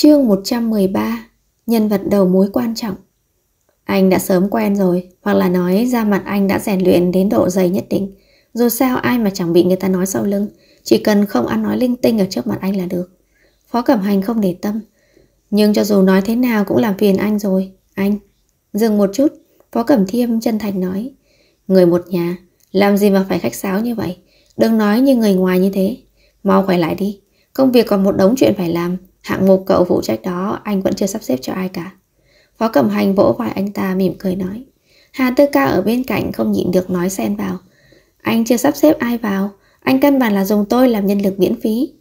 Chương 113 Nhân vật đầu mối quan trọng Anh đã sớm quen rồi, hoặc là nói ra mặt anh đã rèn luyện đến độ dày nhất định. Dù sao ai mà chẳng bị người ta nói sau lưng, chỉ cần không ăn nói linh tinh ở trước mặt anh là được. Phó Cẩm Hành không để tâm. Nhưng cho dù nói thế nào cũng làm phiền anh rồi, anh. Dừng một chút, Phó Cẩm Thiêm chân thành nói. Người một nhà, làm gì mà phải khách sáo như vậy? Đừng nói như người ngoài như thế. Mau quay lại đi, công việc còn một đống chuyện phải làm Hạng mục cậu phụ trách đó anh vẫn chưa sắp xếp cho ai cả. Phó Cẩm Hành vỗ vai anh ta mỉm cười nói. Hà Tư Ca ở bên cạnh không nhịn được nói xen vào. Anh chưa sắp xếp ai vào, anh căn bản là dùng tôi làm nhân lực miễn phí.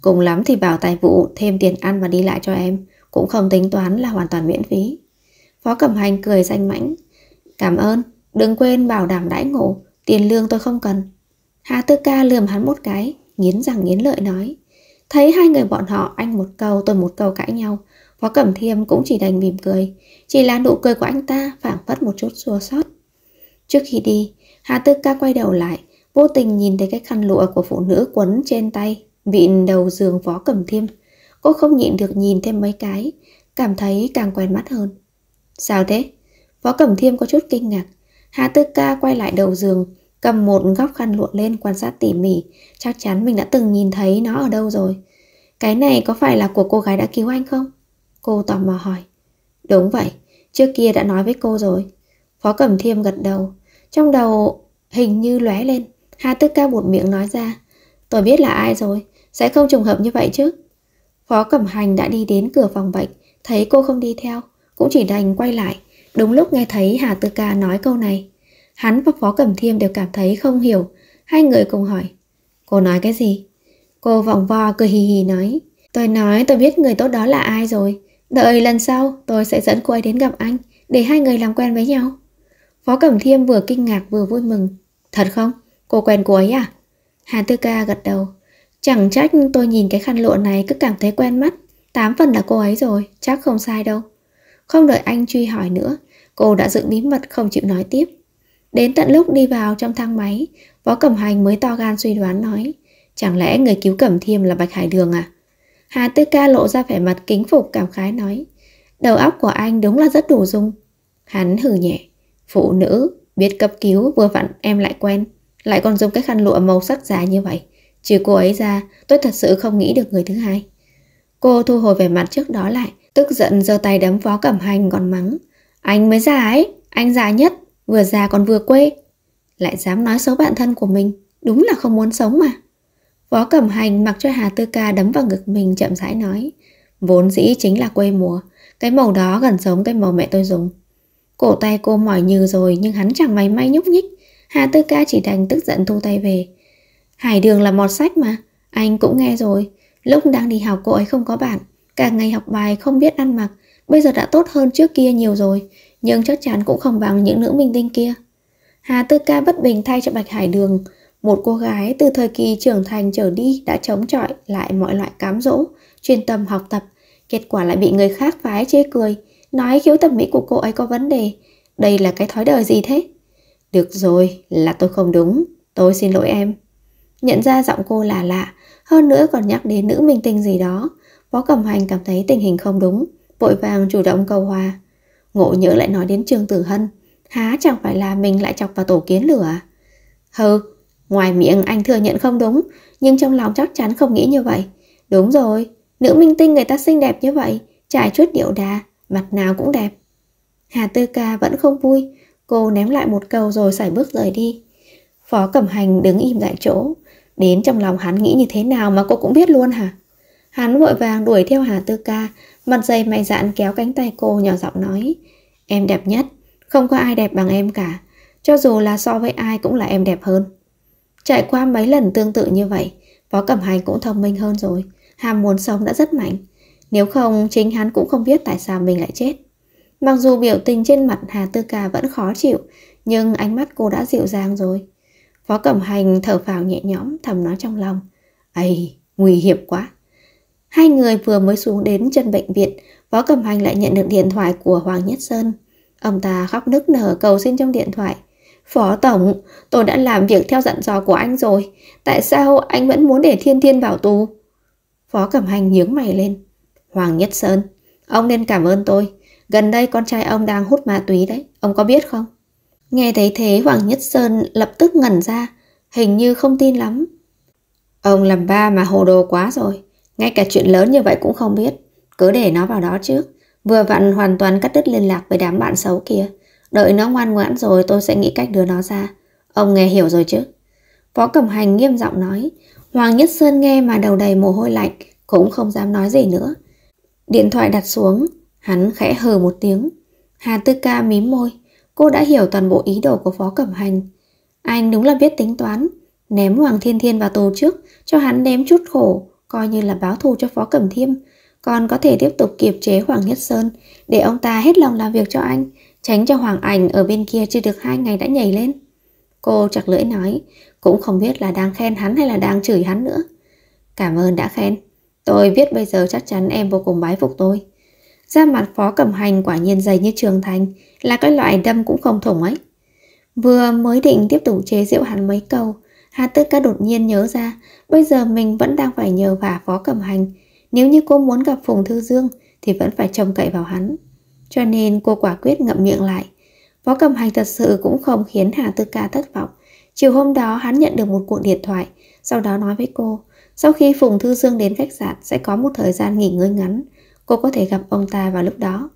Cùng lắm thì bảo tài vụ thêm tiền ăn và đi lại cho em, cũng không tính toán là hoàn toàn miễn phí. Phó Cẩm Hành cười danh mãnh. Cảm ơn, đừng quên bảo đảm đãi ngộ, tiền lương tôi không cần. Hà Tư Ca lườm hắn một cái, nghiến răng nghiến lợi nói. Thấy hai người bọn họ anh một câu tôi một câu cãi nhau, Phó Cẩm Thiêm cũng chỉ đành mỉm cười, chỉ là nụ cười của anh ta phảng phất một chút xua xót. Trước khi đi, Hà Tư Ca quay đầu lại, vô tình nhìn thấy cái khăn lụa của phụ nữ quấn trên tay, vịn đầu giường Phó Cẩm Thiêm. Cô không nhịn được nhìn thêm mấy cái, cảm thấy càng quen mắt hơn. Sao thế? Phó Cẩm Thiêm có chút kinh ngạc. Hà Tư Ca quay lại đầu giường, cầm một góc khăn lụa lên quan sát tỉ mỉ, chắc chắn mình đã từng nhìn thấy nó ở đâu rồi. Cái này có phải là của cô gái đã cứu anh không? Cô tò mò hỏi. Đúng vậy, trước kia đã nói với cô rồi. Phó Cẩm Thiêm gật đầu, trong đầu hình như lóe lên, Hà Tức Ca buột miệng nói ra. Tôi biết là ai rồi, sẽ không trùng hợp như vậy chứ. Phó Cẩm Hành đã đi đến cửa phòng bệnh, thấy cô không đi theo, cũng chỉ đành quay lại, đúng lúc nghe thấy Hà Tư Ca nói câu này. Hắn và Phó Cẩm Thiêm đều cảm thấy không hiểu. Hai người cùng hỏi. Cô nói cái gì? Cô vòng vo cười hì hì nói. Tôi nói tôi biết người tốt đó là ai rồi. Đợi lần sau tôi sẽ dẫn cô ấy đến gặp anh để hai người làm quen với nhau. Phó Cẩm Thiêm vừa kinh ngạc vừa vui mừng. Thật không? Cô quen cô ấy à? Hà Tư Ca gật đầu. Chẳng trách tôi nhìn cái khăn lụa này cứ cảm thấy quen mắt. Tám phần là cô ấy rồi, chắc không sai đâu. Không đợi anh truy hỏi nữa, cô đã giữ bí mật không chịu nói tiếp. Đến tận lúc đi vào trong thang máy, Võ Cẩm Hành mới to gan suy đoán nói, chẳng lẽ người cứu Cẩm Thiêm là Bạch Hải Đường à? Hà Tư Ca lộ ra vẻ mặt kính phục cảm khái nói, đầu óc của anh đúng là rất đủ dùng. Hắn hử nhẹ, phụ nữ, biết cấp cứu vừa vặn em lại quen, lại còn dùng cái khăn lụa màu sắc giá như vậy. Trừ cô ấy ra, tôi thật sự không nghĩ được người thứ hai. Cô thu hồi vẻ mặt trước đó lại, tức giận giơ tay đấm Võ Cẩm Hành còn mắng. Anh mới già ấy, anh già nhất, Vừa già còn vừa quê Lại dám nói xấu bạn thân của mình Đúng là không muốn sống mà Phó Cẩm Hành mặc cho Hà Tư Ca đấm vào ngực mình chậm rãi nói Vốn dĩ chính là quê mùa Cái màu đó gần giống cái màu mẹ tôi dùng Cổ tay cô mỏi nhừ rồi Nhưng hắn chẳng may may nhúc nhích Hà Tư Ca chỉ đành tức giận thu tay về Hải đường là mọt sách mà Anh cũng nghe rồi Lúc đang đi học cô ấy không có bạn Cả ngày học bài không biết ăn mặc Bây giờ đã tốt hơn trước kia nhiều rồi nhưng chắc chắn cũng không bằng những nữ minh tinh kia. Hà Tư Ca bất bình thay cho Bạch Hải Đường, một cô gái từ thời kỳ trưởng thành trở đi đã chống chọi lại mọi loại cám dỗ, chuyên tâm học tập, kết quả lại bị người khác phái chê cười, nói khiếu thẩm mỹ của cô ấy có vấn đề. Đây là cái thói đời gì thế? Được rồi, là tôi không đúng, tôi xin lỗi em. Nhận ra giọng cô là lạ, hơn nữa còn nhắc đến nữ minh tinh gì đó. Phó Cẩm Hành cảm thấy tình hình không đúng, vội vàng chủ động cầu hòa. Ngộ nhỡ lại nói đến Trương Tử Hân Há chẳng phải là mình lại chọc vào tổ kiến lửa à? Hừ, ngoài miệng anh thừa nhận không đúng Nhưng trong lòng chắc chắn không nghĩ như vậy Đúng rồi, nữ minh tinh người ta xinh đẹp như vậy Trải chút điệu đà, mặt nào cũng đẹp Hà Tư Ca vẫn không vui Cô ném lại một câu rồi xảy bước rời đi Phó Cẩm Hành đứng im tại chỗ Đến trong lòng hắn nghĩ như thế nào mà cô cũng biết luôn hả Hắn vội vàng đuổi theo Hà Tư Ca Mặt dày mày dạn kéo cánh tay cô nhỏ giọng nói Em đẹp nhất, không có ai đẹp bằng em cả Cho dù là so với ai cũng là em đẹp hơn Trải qua mấy lần tương tự như vậy Phó Cẩm Hành cũng thông minh hơn rồi Ham muốn sống đã rất mạnh Nếu không chính hắn cũng không biết tại sao mình lại chết Mặc dù biểu tình trên mặt Hà Tư Ca vẫn khó chịu Nhưng ánh mắt cô đã dịu dàng rồi Phó Cẩm Hành thở phào nhẹ nhõm thầm nói trong lòng Ây, nguy hiểm quá Hai người vừa mới xuống đến chân bệnh viện, Võ Cẩm Hành lại nhận được điện thoại của Hoàng Nhất Sơn. Ông ta khóc nức nở cầu xin trong điện thoại. Phó Tổng, tôi đã làm việc theo dặn dò của anh rồi. Tại sao anh vẫn muốn để Thiên Thiên vào tù? Phó Cẩm Hành nhướng mày lên. Hoàng Nhất Sơn, ông nên cảm ơn tôi. Gần đây con trai ông đang hút ma túy đấy, ông có biết không? Nghe thấy thế Hoàng Nhất Sơn lập tức ngẩn ra, hình như không tin lắm. Ông làm ba mà hồ đồ quá rồi. Ngay cả chuyện lớn như vậy cũng không biết, cứ để nó vào đó trước. Vừa vặn hoàn toàn cắt đứt liên lạc với đám bạn xấu kia. Đợi nó ngoan ngoãn rồi tôi sẽ nghĩ cách đưa nó ra. Ông nghe hiểu rồi chứ? Phó Cẩm Hành nghiêm giọng nói. Hoàng Nhất Sơn nghe mà đầu đầy mồ hôi lạnh, cũng không dám nói gì nữa. Điện thoại đặt xuống, hắn khẽ hừ một tiếng. Hà Tư Ca mím môi, cô đã hiểu toàn bộ ý đồ của Phó Cẩm Hành. Anh đúng là biết tính toán, ném Hoàng Thiên Thiên vào tù trước, cho hắn ném chút khổ, coi như là báo thù cho Phó Cẩm Thiêm, còn có thể tiếp tục kiềm chế Hoàng Nhất Sơn để ông ta hết lòng làm việc cho anh, tránh cho Hoàng Ảnh ở bên kia chưa được hai ngày đã nhảy lên. Cô chặt lưỡi nói, cũng không biết là đang khen hắn hay là đang chửi hắn nữa. Cảm ơn đã khen, tôi biết bây giờ chắc chắn em vô cùng bái phục tôi. ra mặt Phó Cẩm Hành quả nhiên dày như trường thành, là cái loại đâm cũng không thủng ấy. Vừa mới định tiếp tục chế giễu hắn mấy câu, Hà Tư Ca đột nhiên nhớ ra, bây giờ mình vẫn đang phải nhờ vả phó cẩm hành. Nếu như cô muốn gặp Phùng Thư Dương thì vẫn phải trông cậy vào hắn. Cho nên cô quả quyết ngậm miệng lại. Phó cẩm hành thật sự cũng không khiến Hà Tư Ca thất vọng. Chiều hôm đó hắn nhận được một cuộc điện thoại, sau đó nói với cô, sau khi Phùng Thư Dương đến khách sạn sẽ có một thời gian nghỉ ngơi ngắn, cô có thể gặp ông ta vào lúc đó.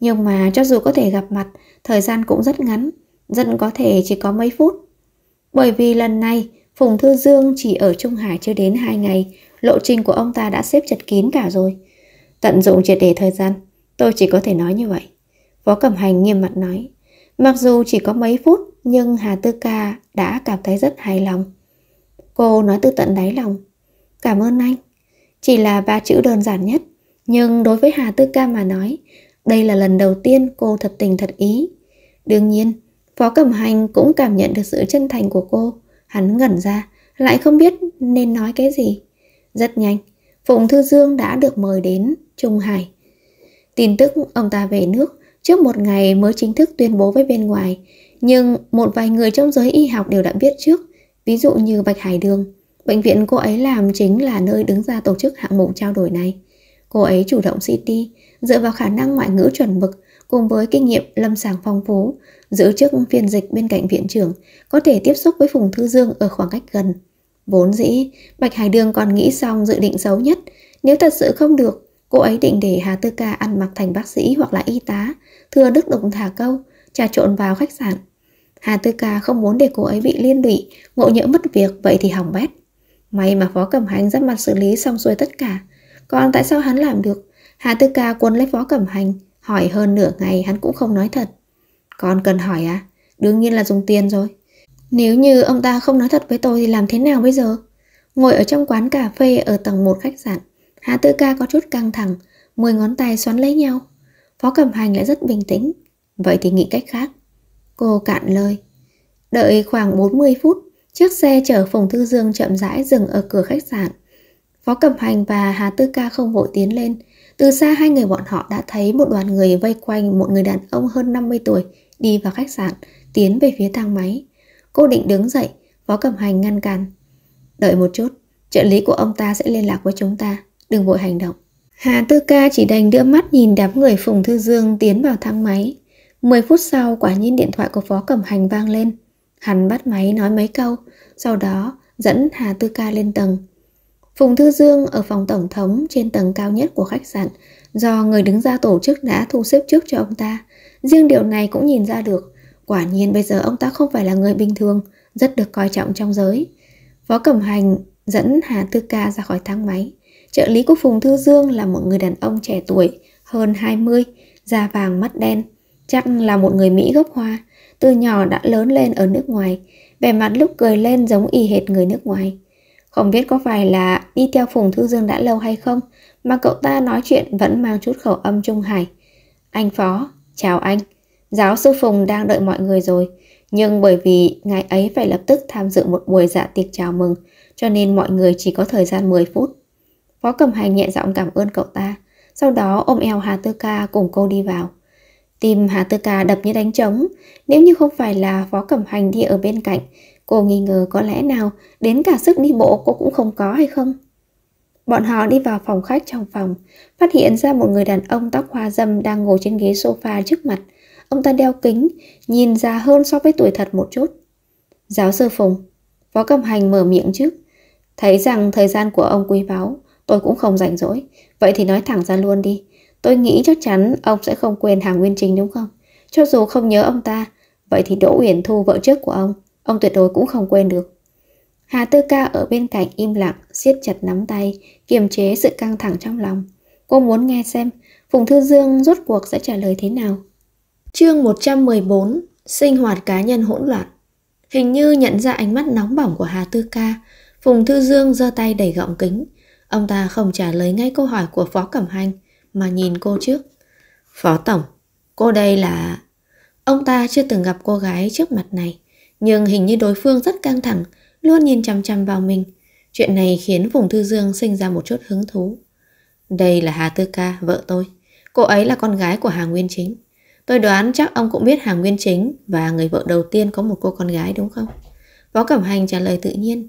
Nhưng mà cho dù có thể gặp mặt, thời gian cũng rất ngắn, rất có thể chỉ có mấy phút. Bởi vì lần này, Phùng Thư Dương chỉ ở Trung Hải chưa đến 2 ngày, lộ trình của ông ta đã xếp chặt kín cả rồi. Tận dụng triệt để thời gian, tôi chỉ có thể nói như vậy. Phó Cẩm Hành nghiêm mặt nói, mặc dù chỉ có mấy phút nhưng Hà Tư Ca đã cảm thấy rất hài lòng. Cô nói từ tận đáy lòng, cảm ơn anh. Chỉ là ba chữ đơn giản nhất, nhưng đối với Hà Tư Ca mà nói, đây là lần đầu tiên cô thật tình thật ý. Đương nhiên, Phó Cẩm Hành cũng cảm nhận được sự chân thành của cô. Hắn ngẩn ra, lại không biết nên nói cái gì. Rất nhanh, Phụng Thư Dương đã được mời đến Trung Hải. Tin tức ông ta về nước trước một ngày mới chính thức tuyên bố với bên ngoài, nhưng một vài người trong giới y học đều đã biết trước, ví dụ như Bạch Hải Đường. Bệnh viện cô ấy làm chính là nơi đứng ra tổ chức hạng mục trao đổi này. Cô ấy chủ động CT, dựa vào khả năng ngoại ngữ chuẩn mực, cùng với kinh nghiệm lâm sàng phong phú, giữ chức phiên dịch bên cạnh viện trưởng, có thể tiếp xúc với Phùng Thư Dương ở khoảng cách gần. Vốn dĩ, Bạch Hải Đường còn nghĩ xong dự định xấu nhất, nếu thật sự không được, cô ấy định để Hà Tư Ca ăn mặc thành bác sĩ hoặc là y tá, thừa đức đồng thả câu, trà trộn vào khách sạn. Hà Tư Ca không muốn để cô ấy bị liên lụy, ngộ nhỡ mất việc vậy thì hỏng bét. May mà Phó Cẩm Hành ra mặt xử lý xong xuôi tất cả. Còn tại sao hắn làm được? Hà Tư Ca cuốn lấy Phó Cẩm Hành, Hỏi hơn nửa ngày hắn cũng không nói thật. Con cần hỏi à? Đương nhiên là dùng tiền rồi. Nếu như ông ta không nói thật với tôi thì làm thế nào bây giờ? Ngồi ở trong quán cà phê ở tầng 1 khách sạn, hà Tư Ca có chút căng thẳng, mười ngón tay xoắn lấy nhau. Phó Cẩm Hành lại rất bình tĩnh. Vậy thì nghĩ cách khác. Cô cạn lời. Đợi khoảng 40 phút, chiếc xe chở Phùng Thư Dương chậm rãi dừng ở cửa khách sạn. Phó Cẩm Hành và Hà Tư Ca không vội tiến lên, từ xa hai người bọn họ đã thấy một đoàn người vây quanh một người đàn ông hơn 50 tuổi đi vào khách sạn, tiến về phía thang máy. Cô định đứng dậy, Phó cầm Hành ngăn cản. Đợi một chút, trợ lý của ông ta sẽ liên lạc với chúng ta, đừng vội hành động. Hà Tư Ca chỉ đành đưa mắt nhìn đám người Phùng Thư Dương tiến vào thang máy. mười phút sau quả nhiên điện thoại của Phó cầm Hành vang lên. Hắn bắt máy nói mấy câu, sau đó dẫn Hà Tư Ca lên tầng. Phùng Thư Dương ở phòng tổng thống trên tầng cao nhất của khách sạn do người đứng ra tổ chức đã thu xếp trước cho ông ta. Riêng điều này cũng nhìn ra được, quả nhiên bây giờ ông ta không phải là người bình thường, rất được coi trọng trong giới. Phó Cẩm Hành dẫn Hà Tư Ca ra khỏi thang máy. Trợ lý của Phùng Thư Dương là một người đàn ông trẻ tuổi, hơn 20, da vàng mắt đen. Chắc là một người Mỹ gốc Hoa, từ nhỏ đã lớn lên ở nước ngoài, vẻ mặt lúc cười lên giống y hệt người nước ngoài. Không biết có phải là đi theo Phùng Thư Dương đã lâu hay không mà cậu ta nói chuyện vẫn mang chút khẩu âm Trung Hải. Anh Phó, chào anh. Giáo sư Phùng đang đợi mọi người rồi, nhưng bởi vì ngài ấy phải lập tức tham dự một buổi dạ tiệc chào mừng, cho nên mọi người chỉ có thời gian 10 phút. Phó Cẩm Hành nhẹ giọng cảm ơn cậu ta, sau đó ôm eo Hà Tư Ca cùng cô đi vào. Tim Hà Tư Ca đập như đánh trống, nếu như không phải là Phó Cẩm Hành đi ở bên cạnh, Cô nghi ngờ có lẽ nào đến cả sức đi bộ cô cũng không có hay không. Bọn họ đi vào phòng khách trong phòng, phát hiện ra một người đàn ông tóc hoa dâm đang ngồi trên ghế sofa trước mặt. Ông ta đeo kính, nhìn già hơn so với tuổi thật một chút. Giáo sư Phùng, Phó Cầm Hành mở miệng trước. Thấy rằng thời gian của ông quý báu, tôi cũng không rảnh rỗi. Vậy thì nói thẳng ra luôn đi. Tôi nghĩ chắc chắn ông sẽ không quên hàng Nguyên Trình đúng không? Cho dù không nhớ ông ta, vậy thì Đỗ Uyển Thu vợ trước của ông Ông tuyệt đối cũng không quên được. Hà Tư Ca ở bên cạnh im lặng, siết chặt nắm tay, kiềm chế sự căng thẳng trong lòng. Cô muốn nghe xem Phùng Thư Dương rốt cuộc sẽ trả lời thế nào. Chương 114 Sinh hoạt cá nhân hỗn loạn Hình như nhận ra ánh mắt nóng bỏng của Hà Tư Ca, Phùng Thư Dương giơ tay đẩy gọng kính. Ông ta không trả lời ngay câu hỏi của Phó Cẩm Hành, mà nhìn cô trước. Phó Tổng, cô đây là... Ông ta chưa từng gặp cô gái trước mặt này. Nhưng hình như đối phương rất căng thẳng, luôn nhìn chằm chằm vào mình. Chuyện này khiến Phùng Thư Dương sinh ra một chút hứng thú. Đây là Hà Tư Ca, vợ tôi. Cô ấy là con gái của Hà Nguyên Chính. Tôi đoán chắc ông cũng biết Hà Nguyên Chính và người vợ đầu tiên có một cô con gái đúng không? Võ Cẩm Hành trả lời tự nhiên.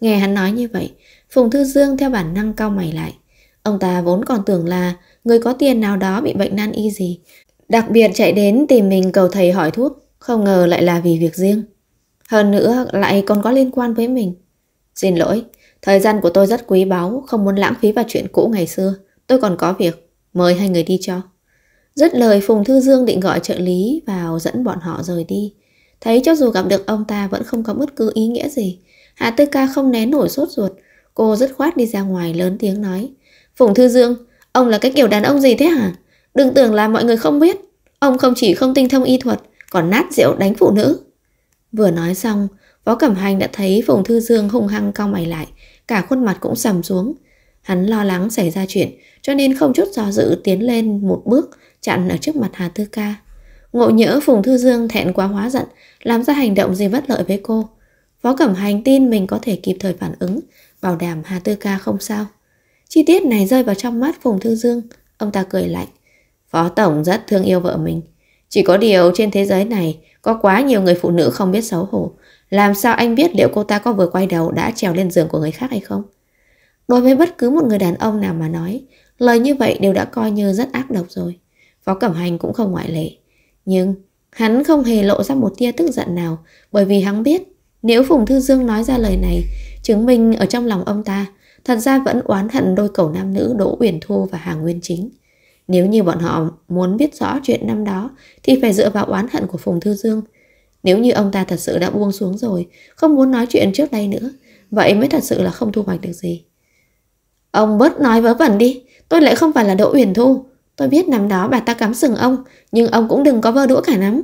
Nghe hắn nói như vậy, Phùng Thư Dương theo bản năng cau mày lại. Ông ta vốn còn tưởng là người có tiền nào đó bị bệnh nan y gì. Đặc biệt chạy đến tìm mình cầu thầy hỏi thuốc, không ngờ lại là vì việc riêng. Hơn nữa lại còn có liên quan với mình. Xin lỗi, thời gian của tôi rất quý báu, không muốn lãng phí vào chuyện cũ ngày xưa. Tôi còn có việc, mời hai người đi cho. rất lời Phùng Thư Dương định gọi trợ lý vào dẫn bọn họ rời đi. Thấy cho dù gặp được ông ta vẫn không có bất cứ ý nghĩa gì. Hạ Tư Ca không nén nổi sốt ruột. Cô dứt khoát đi ra ngoài lớn tiếng nói. Phùng Thư Dương, ông là cái kiểu đàn ông gì thế hả? Đừng tưởng là mọi người không biết. Ông không chỉ không tinh thông y thuật, còn nát rượu đánh phụ nữ. Vừa nói xong, Võ Cẩm Hành đã thấy Phùng Thư Dương hung hăng cong mày lại, cả khuôn mặt cũng sầm xuống. Hắn lo lắng xảy ra chuyện, cho nên không chút do dự tiến lên một bước, chặn ở trước mặt Hà Tư Ca. Ngộ nhỡ Phùng Thư Dương thẹn quá hóa giận, làm ra hành động gì bất lợi với cô. Võ Cẩm Hành tin mình có thể kịp thời phản ứng, bảo đảm Hà Tư Ca không sao. Chi tiết này rơi vào trong mắt Phùng Thư Dương, ông ta cười lạnh. Phó Tổng rất thương yêu vợ mình, chỉ có điều trên thế giới này có quá nhiều người phụ nữ không biết xấu hổ. Làm sao anh biết liệu cô ta có vừa quay đầu đã trèo lên giường của người khác hay không? Đối với bất cứ một người đàn ông nào mà nói, lời như vậy đều đã coi như rất ác độc rồi. Phó Cẩm Hành cũng không ngoại lệ. Nhưng hắn không hề lộ ra một tia tức giận nào bởi vì hắn biết nếu Phùng Thư Dương nói ra lời này, chứng minh ở trong lòng ông ta thật ra vẫn oán hận đôi cầu nam nữ Đỗ Uyển Thu và Hà Nguyên Chính. Nếu như bọn họ muốn biết rõ chuyện năm đó thì phải dựa vào oán hận của Phùng Thư Dương. Nếu như ông ta thật sự đã buông xuống rồi, không muốn nói chuyện trước đây nữa, vậy mới thật sự là không thu hoạch được gì. Ông bớt nói vớ vẩn đi, tôi lại không phải là Đỗ Uyển Thu. Tôi biết năm đó bà ta cắm sừng ông, nhưng ông cũng đừng có vơ đũa cả nắm.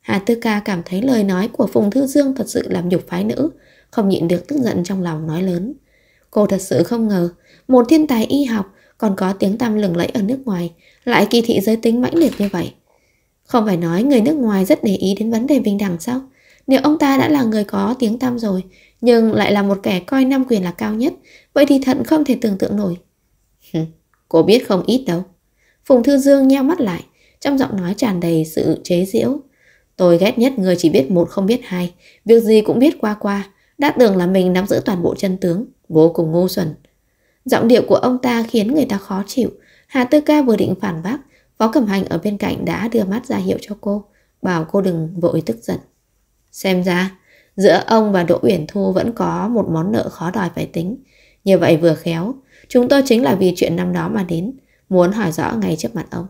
Hà Tư Ca cảm thấy lời nói của Phùng Thư Dương thật sự làm nhục phái nữ, không nhịn được tức giận trong lòng nói lớn. Cô thật sự không ngờ, một thiên tài y học còn có tiếng tăm lừng lẫy ở nước ngoài, lại kỳ thị giới tính mãnh liệt như vậy. Không phải nói người nước ngoài rất để ý đến vấn đề bình đẳng sao? Nếu ông ta đã là người có tiếng tăm rồi, nhưng lại là một kẻ coi nam quyền là cao nhất, vậy thì thận không thể tưởng tượng nổi. Cô biết không ít đâu. Phùng Thư Dương nheo mắt lại, trong giọng nói tràn đầy sự chế giễu. Tôi ghét nhất người chỉ biết một không biết hai, việc gì cũng biết qua qua, đã tưởng là mình nắm giữ toàn bộ chân tướng, vô cùng ngu xuẩn. Giọng điệu của ông ta khiến người ta khó chịu. Hà Tư Ca vừa định phản bác, Phó Cẩm Hành ở bên cạnh đã đưa mắt ra hiệu cho cô, bảo cô đừng vội tức giận. Xem ra, giữa ông và Đỗ Uyển Thu vẫn có một món nợ khó đòi phải tính. Như vậy vừa khéo, chúng tôi chính là vì chuyện năm đó mà đến, muốn hỏi rõ ngay trước mặt ông.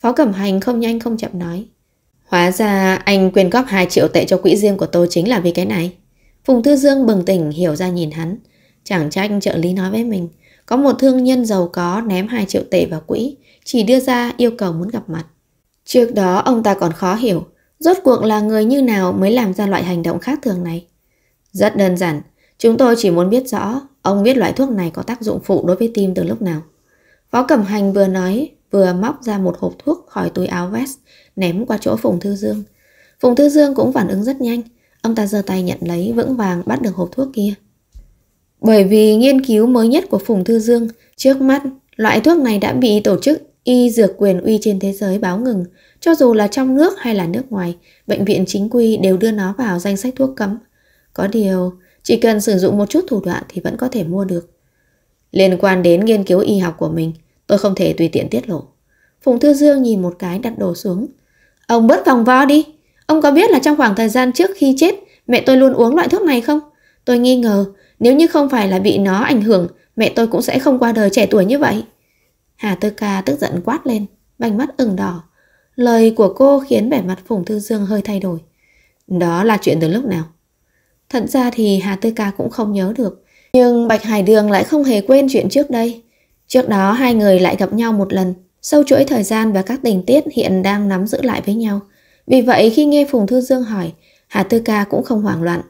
Phó Cẩm Hành không nhanh không chậm nói. Hóa ra anh quyên góp 2 triệu tệ cho quỹ riêng của tôi chính là vì cái này. Phùng Thư Dương bừng tỉnh hiểu ra nhìn hắn. Chẳng trách trợ lý nói với mình. Có một thương nhân giàu có ném 2 triệu tệ vào quỹ, chỉ đưa ra yêu cầu muốn gặp mặt. Trước đó ông ta còn khó hiểu, rốt cuộc là người như nào mới làm ra loại hành động khác thường này. Rất đơn giản, chúng tôi chỉ muốn biết rõ ông biết loại thuốc này có tác dụng phụ đối với tim từ lúc nào. Phó Cẩm Hành vừa nói, vừa móc ra một hộp thuốc khỏi túi áo vest, ném qua chỗ Phùng Thư Dương. Phùng Thư Dương cũng phản ứng rất nhanh, ông ta giơ tay nhận lấy vững vàng bắt được hộp thuốc kia. Bởi vì nghiên cứu mới nhất của Phùng Thư Dương, trước mắt loại thuốc này đã bị tổ chức y dược quyền uy trên thế giới báo ngừng, cho dù là trong nước hay là nước ngoài, bệnh viện chính quy đều đưa nó vào danh sách thuốc cấm. Có điều, chỉ cần sử dụng một chút thủ đoạn thì vẫn có thể mua được. Liên quan đến nghiên cứu y học của mình, tôi không thể tùy tiện tiết lộ. Phùng Thư Dương nhìn một cái đặt đồ xuống. Ông bớt vòng vo đi. Ông có biết là trong khoảng thời gian trước khi chết, mẹ tôi luôn uống loại thuốc này không? Tôi nghi ngờ nếu như không phải là bị nó ảnh hưởng, mẹ tôi cũng sẽ không qua đời trẻ tuổi như vậy. Hà Tư Ca tức giận quát lên, vành mắt ửng đỏ. Lời của cô khiến vẻ mặt Phùng Thư Dương hơi thay đổi. Đó là chuyện từ lúc nào? Thật ra thì Hà Tư Ca cũng không nhớ được. Nhưng Bạch Hải Đường lại không hề quên chuyện trước đây. Trước đó hai người lại gặp nhau một lần, sâu chuỗi thời gian và các tình tiết hiện đang nắm giữ lại với nhau. Vì vậy khi nghe Phùng Thư Dương hỏi, Hà Tư Ca cũng không hoảng loạn.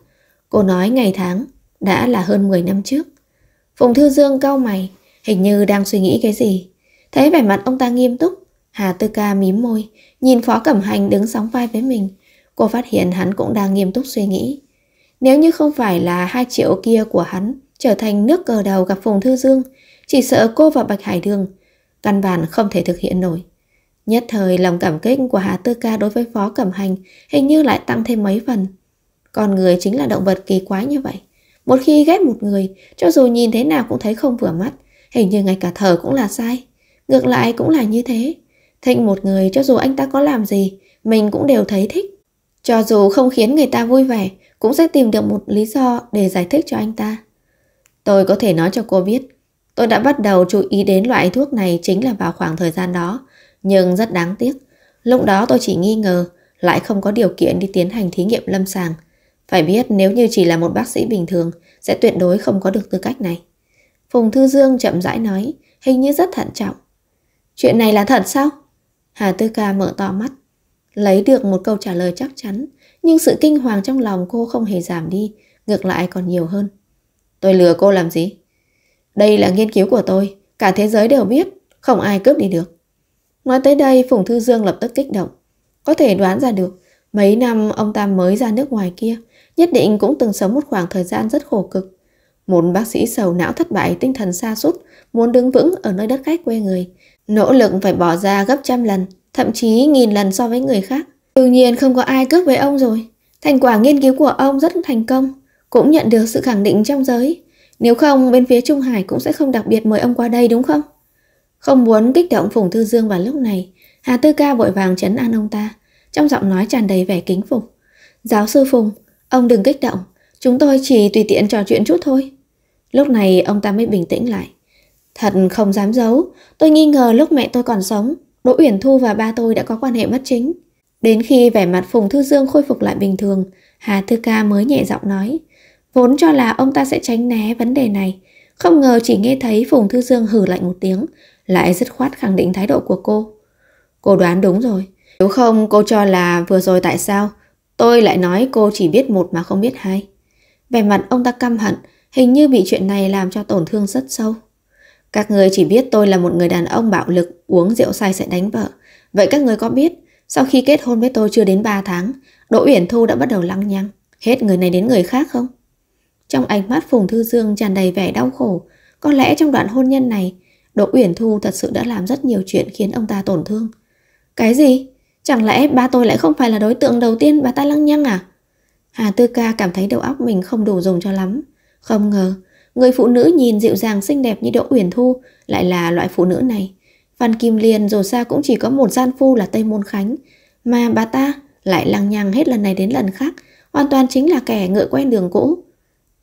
Cô nói ngày tháng, đã là hơn 10 năm trước. Phùng Thư Dương cau mày, hình như đang suy nghĩ cái gì. Thấy vẻ mặt ông ta nghiêm túc, Hà Tư Ca mím môi, nhìn Phó Cẩm Hành đứng sóng vai với mình. Cô phát hiện hắn cũng đang nghiêm túc suy nghĩ. Nếu như không phải là hai triệu kia của hắn trở thành nước cờ đầu gặp Phùng Thư Dương, chỉ sợ cô và Bạch Hải Đường căn bản không thể thực hiện nổi. Nhất thời lòng cảm kích của Hà Tư Ca đối với Phó Cẩm Hành hình như lại tăng thêm mấy phần. Con người chính là động vật kỳ quái như vậy. Một khi ghét một người, cho dù nhìn thế nào cũng thấy không vừa mắt, hình như ngay cả thở cũng là sai. Ngược lại cũng là như thế. Thích một người cho dù anh ta có làm gì, mình cũng đều thấy thích. Cho dù không khiến người ta vui vẻ, cũng sẽ tìm được một lý do để giải thích cho anh ta. Tôi có thể nói cho cô biết, tôi đã bắt đầu chú ý đến loại thuốc này chính là vào khoảng thời gian đó, nhưng rất đáng tiếc. Lúc đó tôi chỉ nghi ngờ, lại không có điều kiện đi tiến hành thí nghiệm lâm sàng – phải biết nếu như chỉ là một bác sĩ bình thường sẽ tuyệt đối không có được tư cách này. Phùng Thư Dương chậm rãi nói, hình như rất thận trọng. Chuyện này là thật sao? Hà Tư Ca mở to mắt, lấy được một câu trả lời chắc chắn, nhưng sự kinh hoàng trong lòng cô không hề giảm đi, ngược lại còn nhiều hơn. Tôi lừa cô làm gì? Đây là nghiên cứu của tôi, cả thế giới đều biết, không ai cướp đi được. Nói tới đây, Phùng Thư Dương lập tức kích động. Có thể đoán ra được, Mấy năm ông ta mới ra nước ngoài kia, nhất định cũng từng sống một khoảng thời gian rất khổ cực. Một bác sĩ sầu não thất bại tinh thần xa sút muốn đứng vững ở nơi đất khách quê người. Nỗ lực phải bỏ ra gấp trăm lần, thậm chí nghìn lần so với người khác. Đương nhiên không có ai cướp với ông rồi. Thành quả nghiên cứu của ông rất thành công, cũng nhận được sự khẳng định trong giới. Nếu không, bên phía Trung Hải cũng sẽ không đặc biệt mời ông qua đây đúng không? Không muốn kích động Phùng Thư Dương vào lúc này, Hà Tư Ca vội vàng chấn an ông ta trong giọng nói tràn đầy vẻ kính phục. Giáo sư Phùng, ông đừng kích động, chúng tôi chỉ tùy tiện trò chuyện chút thôi. Lúc này ông ta mới bình tĩnh lại. Thật không dám giấu, tôi nghi ngờ lúc mẹ tôi còn sống, Đỗ Uyển Thu và ba tôi đã có quan hệ mất chính. Đến khi vẻ mặt Phùng Thư Dương khôi phục lại bình thường, Hà Thư Ca mới nhẹ giọng nói. Vốn cho là ông ta sẽ tránh né vấn đề này, không ngờ chỉ nghe thấy Phùng Thư Dương hử lạnh một tiếng, lại dứt khoát khẳng định thái độ của cô. Cô đoán đúng rồi, nếu không cô cho là vừa rồi tại sao Tôi lại nói cô chỉ biết một mà không biết hai Vẻ mặt ông ta căm hận Hình như bị chuyện này làm cho tổn thương rất sâu Các người chỉ biết tôi là một người đàn ông bạo lực Uống rượu say sẽ đánh vợ Vậy các người có biết Sau khi kết hôn với tôi chưa đến 3 tháng Đỗ Uyển Thu đã bắt đầu lăng nhăng Hết người này đến người khác không Trong ánh mắt Phùng Thư Dương tràn đầy vẻ đau khổ Có lẽ trong đoạn hôn nhân này Đỗ Uyển Thu thật sự đã làm rất nhiều chuyện khiến ông ta tổn thương Cái gì? Chẳng lẽ ba tôi lại không phải là đối tượng đầu tiên bà ta lăng nhăng à? Hà Tư Ca cảm thấy đầu óc mình không đủ dùng cho lắm. Không ngờ, người phụ nữ nhìn dịu dàng xinh đẹp như Đỗ Uyển Thu lại là loại phụ nữ này. Phan Kim Liên dù sao cũng chỉ có một gian phu là Tây Môn Khánh, mà bà ta lại lăng nhăng hết lần này đến lần khác, hoàn toàn chính là kẻ ngựa quen đường cũ.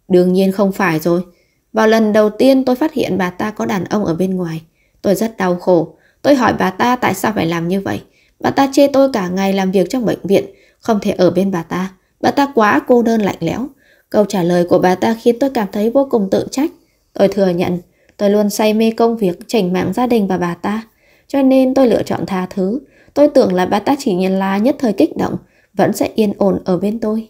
Đương nhiên không phải rồi. Vào lần đầu tiên tôi phát hiện bà ta có đàn ông ở bên ngoài. Tôi rất đau khổ. Tôi hỏi bà ta tại sao phải làm như vậy. Bà ta chê tôi cả ngày làm việc trong bệnh viện, không thể ở bên bà ta. Bà ta quá cô đơn lạnh lẽo. Câu trả lời của bà ta khiến tôi cảm thấy vô cùng tự trách. Tôi thừa nhận, tôi luôn say mê công việc chỉnh mạng gia đình và bà ta. Cho nên tôi lựa chọn tha thứ. Tôi tưởng là bà ta chỉ nhìn lá nhất thời kích động, vẫn sẽ yên ổn ở bên tôi.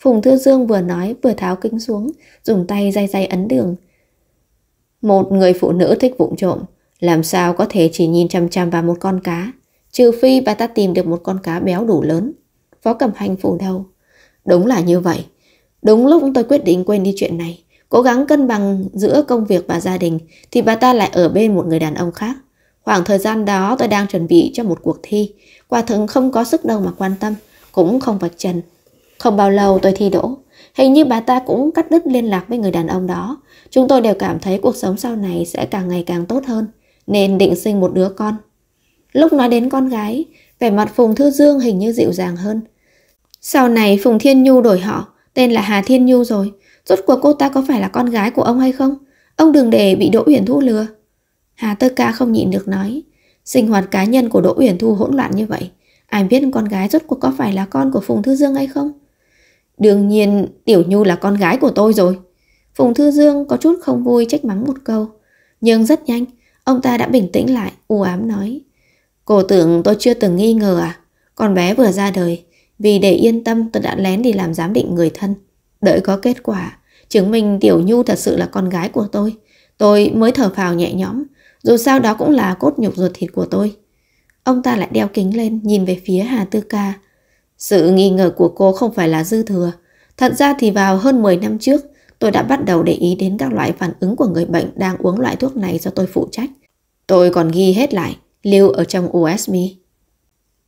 Phùng Thư Dương vừa nói vừa tháo kính xuống, dùng tay day day ấn đường. Một người phụ nữ thích vụng trộm, làm sao có thể chỉ nhìn chăm chăm vào một con cá? Trừ phi bà ta tìm được một con cá béo đủ lớn. Phó Cẩm Hành phủ đầu. Đúng là như vậy. Đúng lúc tôi quyết định quên đi chuyện này. Cố gắng cân bằng giữa công việc và gia đình thì bà ta lại ở bên một người đàn ông khác. Khoảng thời gian đó tôi đang chuẩn bị cho một cuộc thi. Quả thực không có sức đâu mà quan tâm, cũng không vạch trần. Không bao lâu tôi thi đỗ. Hình như bà ta cũng cắt đứt liên lạc với người đàn ông đó. Chúng tôi đều cảm thấy cuộc sống sau này sẽ càng ngày càng tốt hơn, nên định sinh một đứa con. Lúc nói đến con gái, vẻ mặt Phùng Thư Dương hình như dịu dàng hơn. Sau này Phùng Thiên Nhu đổi họ, tên là Hà Thiên Nhu rồi. Rốt cuộc cô ta có phải là con gái của ông hay không? Ông đừng để bị Đỗ Uyển Thu lừa. Hà Tơ Ca không nhịn được nói. Sinh hoạt cá nhân của Đỗ Uyển Thu hỗn loạn như vậy. Ai biết con gái rốt cuộc có phải là con của Phùng Thư Dương hay không? Đương nhiên Tiểu Nhu là con gái của tôi rồi. Phùng Thư Dương có chút không vui trách mắng một câu. Nhưng rất nhanh, ông ta đã bình tĩnh lại, u ám nói. Cô tưởng tôi chưa từng nghi ngờ à? Con bé vừa ra đời, vì để yên tâm tôi đã lén đi làm giám định người thân. Đợi có kết quả, chứng minh Tiểu Nhu thật sự là con gái của tôi. Tôi mới thở phào nhẹ nhõm, dù sao đó cũng là cốt nhục ruột thịt của tôi. Ông ta lại đeo kính lên, nhìn về phía Hà Tư Ca. Sự nghi ngờ của cô không phải là dư thừa. Thật ra thì vào hơn 10 năm trước, tôi đã bắt đầu để ý đến các loại phản ứng của người bệnh đang uống loại thuốc này do tôi phụ trách. Tôi còn ghi hết lại, lưu ở trong USB.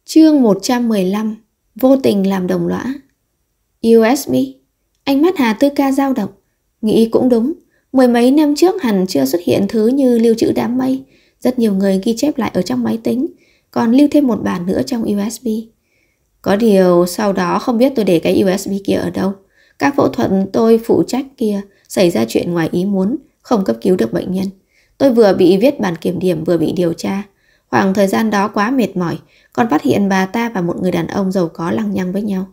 Chương 115 Vô tình làm đồng lõa USB Ánh mắt Hà Tư Ca dao động Nghĩ cũng đúng Mười mấy năm trước hẳn chưa xuất hiện thứ như lưu trữ đám mây Rất nhiều người ghi chép lại ở trong máy tính Còn lưu thêm một bản nữa trong USB Có điều sau đó không biết tôi để cái USB kia ở đâu Các phẫu thuật tôi phụ trách kia Xảy ra chuyện ngoài ý muốn Không cấp cứu được bệnh nhân Tôi vừa bị viết bản kiểm điểm vừa bị điều tra Khoảng thời gian đó quá mệt mỏi, còn phát hiện bà ta và một người đàn ông giàu có lăng nhăng với nhau.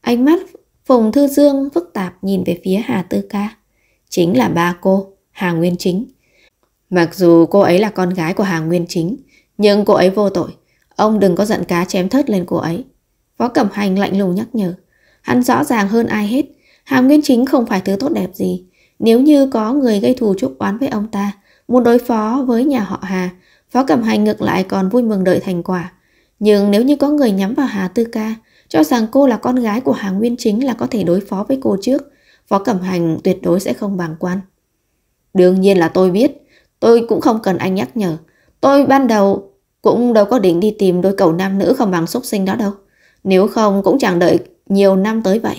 Ánh mắt Phùng Thư Dương phức tạp nhìn về phía Hà Tư Ca. Chính là ba cô, Hà Nguyên Chính. Mặc dù cô ấy là con gái của Hà Nguyên Chính, nhưng cô ấy vô tội. Ông đừng có giận cá chém thớt lên cô ấy. Phó Cẩm Hành lạnh lùng nhắc nhở. Hắn rõ ràng hơn ai hết, Hà Nguyên Chính không phải thứ tốt đẹp gì. Nếu như có người gây thù chúc oán với ông ta, muốn đối phó với nhà họ Hà, Phó Cẩm Hành ngược lại còn vui mừng đợi thành quả. Nhưng nếu như có người nhắm vào Hà Tư Ca, cho rằng cô là con gái của Hà Nguyên Chính là có thể đối phó với cô trước, Phó Cẩm Hành tuyệt đối sẽ không bàng quan. Đương nhiên là tôi biết, tôi cũng không cần anh nhắc nhở. Tôi ban đầu cũng đâu có định đi tìm đôi cậu nam nữ không bằng xúc sinh đó đâu. Nếu không cũng chẳng đợi nhiều năm tới vậy.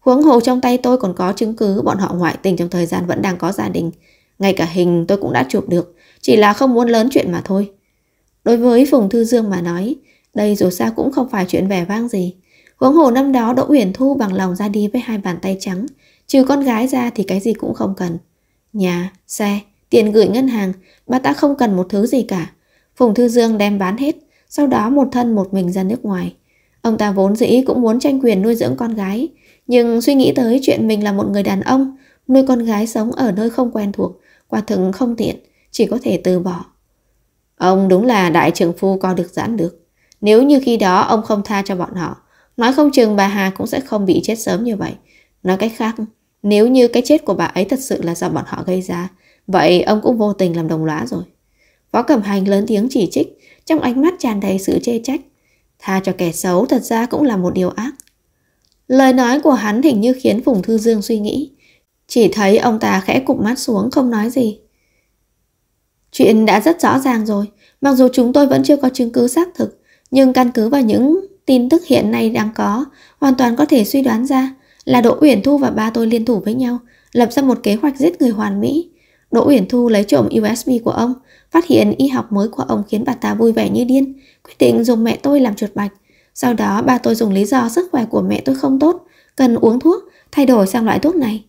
Huống hồ trong tay tôi còn có chứng cứ bọn họ ngoại tình trong thời gian vẫn đang có gia đình. Ngay cả hình tôi cũng đã chụp được chỉ là không muốn lớn chuyện mà thôi. Đối với Phùng Thư Dương mà nói, đây dù sao cũng không phải chuyện vẻ vang gì. Huống hồ năm đó Đỗ Uyển Thu bằng lòng ra đi với hai bàn tay trắng, trừ con gái ra thì cái gì cũng không cần. Nhà, xe, tiền gửi ngân hàng, bà ta không cần một thứ gì cả. Phùng Thư Dương đem bán hết, sau đó một thân một mình ra nước ngoài. Ông ta vốn dĩ cũng muốn tranh quyền nuôi dưỡng con gái, nhưng suy nghĩ tới chuyện mình là một người đàn ông, nuôi con gái sống ở nơi không quen thuộc, quả thực không tiện chỉ có thể từ bỏ. Ông đúng là đại trưởng phu coi được giãn được. Nếu như khi đó ông không tha cho bọn họ, nói không chừng bà Hà cũng sẽ không bị chết sớm như vậy. Nói cách khác, nếu như cái chết của bà ấy thật sự là do bọn họ gây ra, vậy ông cũng vô tình làm đồng lõa rồi. Võ Cẩm Hành lớn tiếng chỉ trích, trong ánh mắt tràn đầy sự chê trách. Tha cho kẻ xấu thật ra cũng là một điều ác. Lời nói của hắn hình như khiến Phùng Thư Dương suy nghĩ. Chỉ thấy ông ta khẽ cụp mắt xuống không nói gì. Chuyện đã rất rõ ràng rồi, mặc dù chúng tôi vẫn chưa có chứng cứ xác thực, nhưng căn cứ vào những tin tức hiện nay đang có, hoàn toàn có thể suy đoán ra là Đỗ Uyển Thu và ba tôi liên thủ với nhau, lập ra một kế hoạch giết người hoàn mỹ. Đỗ Uyển Thu lấy trộm USB của ông, phát hiện y học mới của ông khiến bà ta vui vẻ như điên, quyết định dùng mẹ tôi làm chuột bạch. Sau đó ba tôi dùng lý do sức khỏe của mẹ tôi không tốt, cần uống thuốc, thay đổi sang loại thuốc này.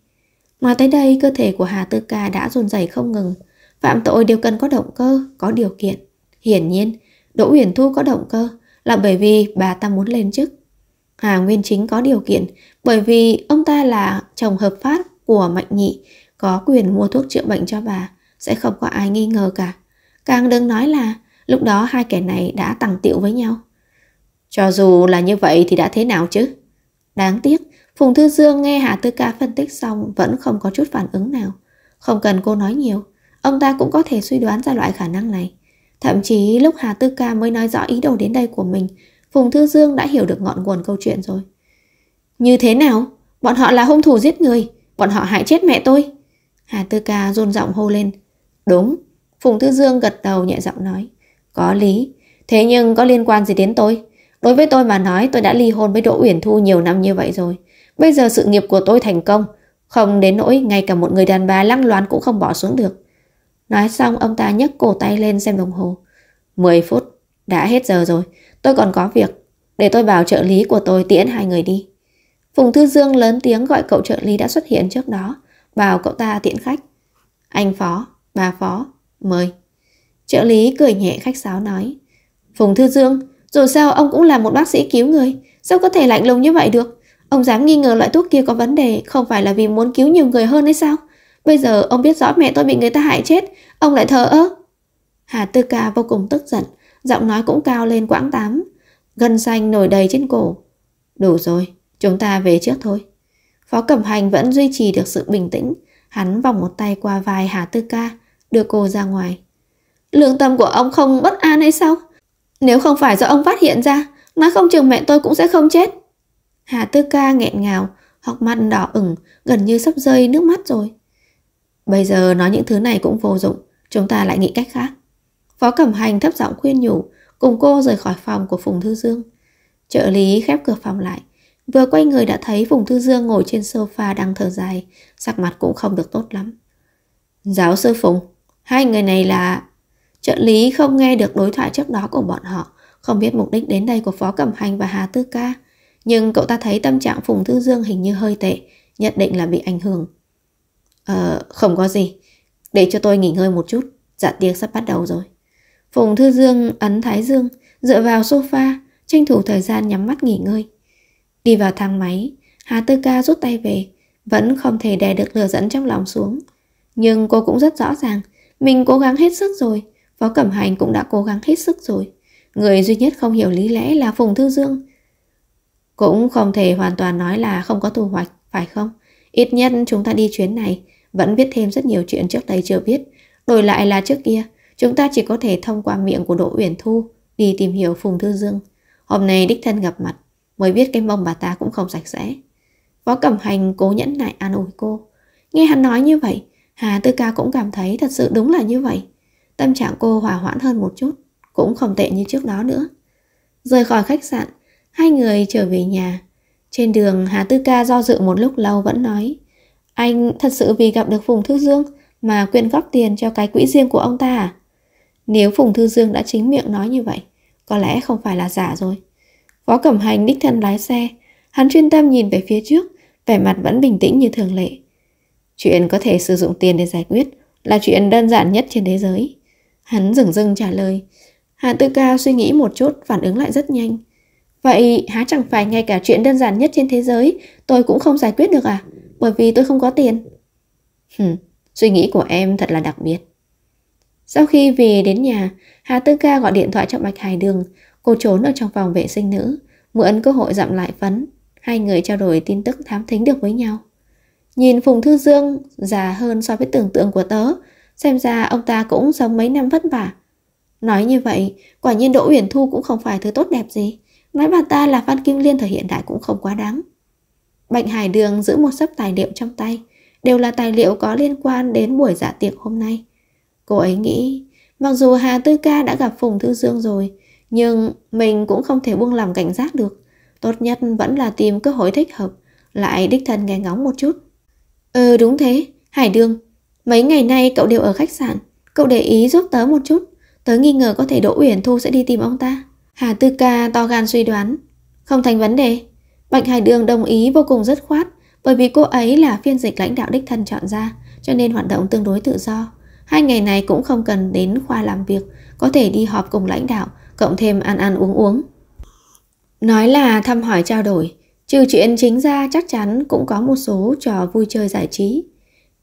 Nói tới đây, cơ thể của Hà Tư Ca đã run rẩy không ngừng. Phạm tội đều cần có động cơ, có điều kiện. Hiển nhiên, Đỗ Huyền Thu có động cơ là bởi vì bà ta muốn lên chức. Hà Nguyên Chính có điều kiện bởi vì ông ta là chồng hợp pháp của Mạnh Nhị, có quyền mua thuốc chữa bệnh cho bà, sẽ không có ai nghi ngờ cả. Càng đừng nói là lúc đó hai kẻ này đã tăng tiệu với nhau. Cho dù là như vậy thì đã thế nào chứ? Đáng tiếc, Phùng Thư Dương nghe Hà Tư Ca phân tích xong vẫn không có chút phản ứng nào. Không cần cô nói nhiều, ông ta cũng có thể suy đoán ra loại khả năng này. Thậm chí lúc Hà Tư Ca mới nói rõ ý đồ đến đây của mình, Phùng Thư Dương đã hiểu được ngọn nguồn câu chuyện rồi. Như thế nào? Bọn họ là hung thủ giết người, bọn họ hại chết mẹ tôi. Hà Tư Ca run giọng hô lên. Đúng, Phùng Thư Dương gật đầu nhẹ giọng nói. Có lý, thế nhưng có liên quan gì đến tôi? Đối với tôi mà nói tôi đã ly hôn với Đỗ Uyển Thu nhiều năm như vậy rồi. Bây giờ sự nghiệp của tôi thành công, không đến nỗi ngay cả một người đàn bà lăng loán cũng không bỏ xuống được. Nói xong ông ta nhấc cổ tay lên xem đồng hồ. 10 phút, đã hết giờ rồi, tôi còn có việc. Để tôi bảo trợ lý của tôi tiễn hai người đi. Phùng Thư Dương lớn tiếng gọi cậu trợ lý đã xuất hiện trước đó, bảo cậu ta tiễn khách. Anh phó, bà phó, mời. Trợ lý cười nhẹ khách sáo nói. Phùng Thư Dương, dù sao ông cũng là một bác sĩ cứu người, sao có thể lạnh lùng như vậy được? Ông dám nghi ngờ loại thuốc kia có vấn đề không phải là vì muốn cứu nhiều người hơn hay sao? Bây giờ ông biết rõ mẹ tôi bị người ta hại chết, ông lại thở ơ. Hà Tư Ca vô cùng tức giận, giọng nói cũng cao lên quãng tám, gân xanh nổi đầy trên cổ. Đủ rồi, chúng ta về trước thôi. Phó Cẩm Hành vẫn duy trì được sự bình tĩnh, hắn vòng một tay qua vai Hà Tư Ca, đưa cô ra ngoài. Lương tâm của ông không bất an hay sao? Nếu không phải do ông phát hiện ra, nói không chừng mẹ tôi cũng sẽ không chết. Hà Tư Ca nghẹn ngào, hoặc mặt đỏ ửng, gần như sắp rơi nước mắt rồi. Bây giờ nói những thứ này cũng vô dụng, chúng ta lại nghĩ cách khác. Phó Cẩm Hành thấp giọng khuyên nhủ, cùng cô rời khỏi phòng của Phùng Thư Dương. Trợ lý khép cửa phòng lại, vừa quay người đã thấy Phùng Thư Dương ngồi trên sofa đang thở dài, sắc mặt cũng không được tốt lắm. Giáo sư Phùng, hai người này là... Trợ lý không nghe được đối thoại trước đó của bọn họ, không biết mục đích đến đây của Phó Cẩm Hành và Hà Tư Ca. Nhưng cậu ta thấy tâm trạng Phùng Thư Dương hình như hơi tệ, nhất định là bị ảnh hưởng à, không có gì. Để cho tôi nghỉ ngơi một chút. Dạ tiệc sắp bắt đầu rồi. Phùng Thư Dương ấn Thái Dương, dựa vào sofa, tranh thủ thời gian nhắm mắt nghỉ ngơi. Đi vào thang máy, Hà Tư Ca rút tay về, vẫn không thể đè được lửa dẫn trong lòng xuống. Nhưng cô cũng rất rõ ràng, mình cố gắng hết sức rồi, Phó Cẩm Hành cũng đã cố gắng hết sức rồi. Người duy nhất không hiểu lý lẽ là Phùng Thư Dương. Cũng không thể hoàn toàn nói là không có thu hoạch, phải không? Ít nhất chúng ta đi chuyến này vẫn biết thêm rất nhiều chuyện trước đây chưa biết. Đổi lại là trước kia, chúng ta chỉ có thể thông qua miệng của Đỗ Uyển Thu đi tìm hiểu Phùng Thư Dương. Hôm nay đích thân gặp mặt, mới biết cái mông bà ta cũng không sạch sẽ. Võ Cẩm Hành cố nhẫn nại an ủi cô. Nghe hắn nói như vậy, Hà Tư Ca cũng cảm thấy thật sự đúng là như vậy. Tâm trạng cô hòa hoãn hơn một chút, cũng không tệ như trước đó nữa. Rời khỏi khách sạn, hai người trở về nhà. Trên đường Hà Tư Ca do dự một lúc lâu vẫn nói Anh thật sự vì gặp được Phùng Thư Dương mà quyên góp tiền cho cái quỹ riêng của ông ta à? Nếu Phùng Thư Dương đã chính miệng nói như vậy, có lẽ không phải là giả rồi. Phó Cẩm Hành đích thân lái xe, hắn chuyên tâm nhìn về phía trước, vẻ mặt vẫn bình tĩnh như thường lệ. Chuyện có thể sử dụng tiền để giải quyết là chuyện đơn giản nhất trên thế giới. Hắn dừng dưng trả lời. Hà Tư Ca suy nghĩ một chút, phản ứng lại rất nhanh. Vậy há chẳng phải ngay cả chuyện đơn giản nhất trên thế giới tôi cũng không giải quyết được à? Bởi vì tôi không có tiền. Hừm, suy nghĩ của em thật là đặc biệt. Sau khi về đến nhà, Hà Tư Ca gọi điện thoại cho Bạch Hải Đường. Cô trốn ở trong phòng vệ sinh nữ, mượn cơ hội dặm lại phấn. Hai người trao đổi tin tức thám thính được với nhau. Nhìn Phùng Thư Dương già hơn so với tưởng tượng của tớ, xem ra ông ta cũng sống mấy năm vất vả. Nói như vậy, quả nhiên Đỗ Uyển Thu cũng không phải thứ tốt đẹp gì. Nói bà ta là Phan Kim Liên thời hiện đại cũng không quá đáng. Bạch Hải Đường giữ một sấp tài liệu trong tay, đều là tài liệu có liên quan đến buổi dạ tiệc hôm nay. Cô ấy nghĩ, mặc dù Hà Tư Ca đã gặp Phùng Thư Dương rồi, nhưng mình cũng không thể buông lòng cảnh giác được. Tốt nhất vẫn là tìm cơ hội thích hợp, lại đích thân nghe ngóng một chút. Ừ đúng thế, Hải Đường, mấy ngày nay cậu đều ở khách sạn, cậu để ý giúp tớ một chút, tớ nghi ngờ có thể Đỗ Uyển Thu sẽ đi tìm ông ta. Hà Tư Ca to gan suy đoán. Không thành vấn đề. Bạch Hải Đường đồng ý vô cùng dứt khoát bởi vì cô ấy là phiên dịch lãnh đạo đích thân chọn ra cho nên hoạt động tương đối tự do. Hai ngày này cũng không cần đến khoa làm việc, có thể đi họp cùng lãnh đạo, cộng thêm ăn ăn uống uống. Nói là thăm hỏi trao đổi, trừ chuyện chính ra chắc chắn cũng có một số trò vui chơi giải trí.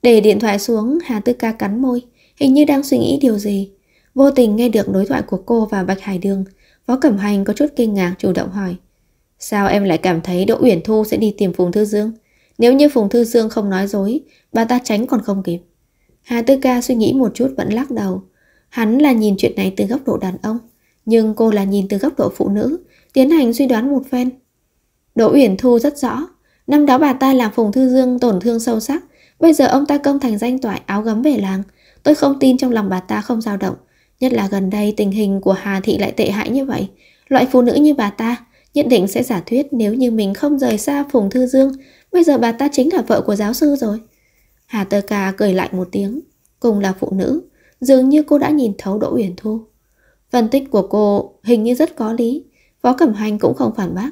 Để điện thoại xuống, Hà Tư Ca cắn môi, hình như đang suy nghĩ điều gì. Vô tình nghe được đối thoại của cô và Bạch Hải Đường – Võ Cẩm Hành có chút kinh ngạc chủ động hỏi Sao em lại cảm thấy Đỗ Uyển Thu sẽ đi tìm Phùng Thư Dương Nếu như Phùng Thư Dương không nói dối Bà ta tránh còn không kịp Hà Tư Ca suy nghĩ một chút vẫn lắc đầu Hắn là nhìn chuyện này từ góc độ đàn ông Nhưng cô là nhìn từ góc độ phụ nữ Tiến hành suy đoán một phen Đỗ Uyển Thu rất rõ Năm đó bà ta làm Phùng Thư Dương tổn thương sâu sắc Bây giờ ông ta công thành danh toại áo gấm về làng Tôi không tin trong lòng bà ta không dao động Nhất là gần đây tình hình của Hà Thị lại tệ hại như vậy. Loại phụ nữ như bà ta nhất định sẽ giả thuyết nếu như mình không rời xa Phùng Thư Dương, bây giờ bà ta chính là vợ của giáo sư rồi. Hà Tơ Ca cười lạnh một tiếng, cùng là phụ nữ, dường như cô đã nhìn thấu Đỗ Uyển Thu. Phân tích của cô hình như rất có lý, Phó Cẩm Hành cũng không phản bác.